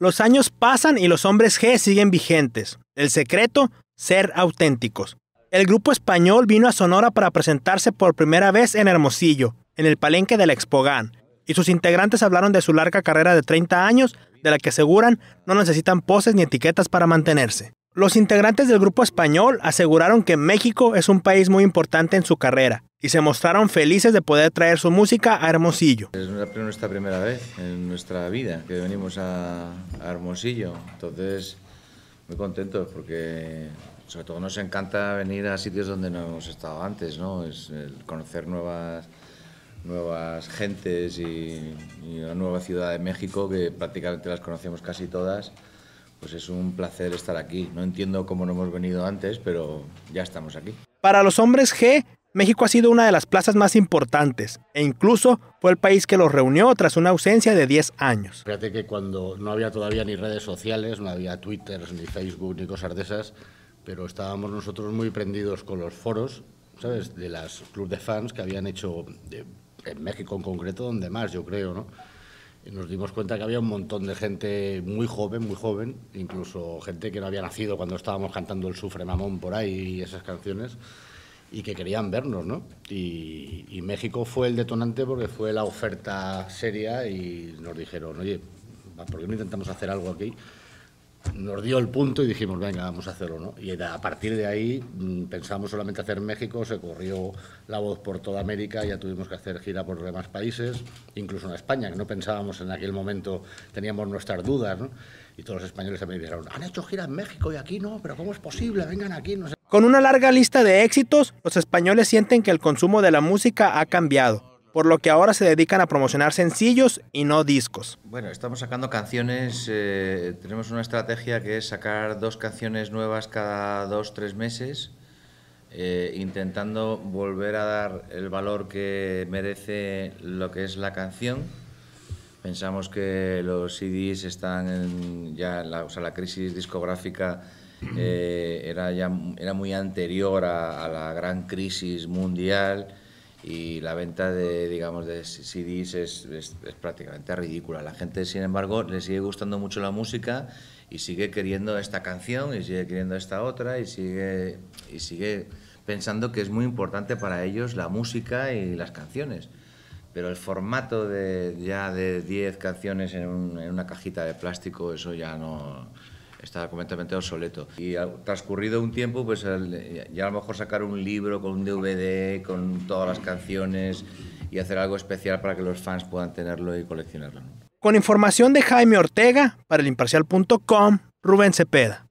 Los años pasan y los hombres G siguen vigentes. El secreto, ser auténticos. El grupo español vino a Sonora para presentarse por primera vez en Hermosillo, en el palenque de la Expogan, y sus integrantes hablaron de su larga carrera de 30 años, de la que aseguran no necesitan poses ni etiquetas para mantenerse. Los integrantes del grupo español aseguraron que México es un país muy importante en su carrera, y se mostraron felices de poder traer su música a Hermosillo. Es nuestra primera vez en nuestra vida que venimos a, Hermosillo, entonces muy contentos porque sobre todo nos encanta venir a sitios donde no hemos estado antes, ¿no? Es conocer nuevas nuevas gentes y, y nueva ciudad de México que prácticamente las conocemos casi todas pues es un placer estar aquí. No entiendo cómo no hemos venido antes, pero ya estamos aquí. Para los hombres G, México ha sido una de las plazas más importantes e incluso fue el país que los reunió tras una ausencia de 10 años. Fíjate que cuando no había todavía ni redes sociales, no había Twitter, ni Facebook, ni cosas de esas, pero estábamos nosotros muy prendidos con los foros, ¿sabes? De las clubes de fans que habían hecho, en México en concreto, donde más, yo creo, ¿no? Y nos dimos cuenta que había un montón de gente muy joven, muy joven, incluso gente que no había nacido cuando estábamos cantando el Sufre Mamón por ahí y esas canciones y que querían vernos, ¿no? Y, México fue el detonante porque fue la oferta seria y nos dijeron, oye, ¿por qué no intentamos hacer algo aquí? Nos dio el punto y dijimos, venga, vamos a hacerlo, ¿no? Y a partir de ahí mm, pensamos solamente hacer México, se corrió la voz por toda América, ya tuvimos que hacer gira por demás países, incluso en España, que no pensábamos en aquel momento, teníamos nuestras dudas, ¿no? Y todos los españoles también dijeron, han hecho gira en México y aquí no, pero ¿cómo es posible? Vengan aquí, no sé. Con una larga lista de éxitos, los españoles sienten que el consumo de la música ha cambiado, por lo que ahora se dedican a promocionar sencillos y no discos. Bueno, estamos sacando canciones, eh, tenemos una estrategia que es sacar dos canciones nuevas cada dos, tres meses, eh, intentando volver a dar el valor que merece lo que es la canción. Pensamos que los CDs están ya, la, o sea, la crisis discográfica eh, era, ya, era muy anterior a, la gran crisis mundial y la venta de, digamos, de CDs es, es, prácticamente ridícula. La gente, sin embargo, le sigue gustando mucho la música y sigue queriendo esta canción y sigue queriendo esta otra y sigue, y sigue pensando que es muy importante para ellos la música y las canciones. Pero el formato de ya de 10 canciones en, una cajita de plástico, eso ya no, está completamente obsoleto. Y transcurrido un tiempo, pues ya a lo mejor sacar un libro con un DVD, con todas las canciones y hacer algo especial para que los fans puedan tenerlo y coleccionarlo. Con información de Jaime Ortega para el imparcial.com, Rubén Cepeda.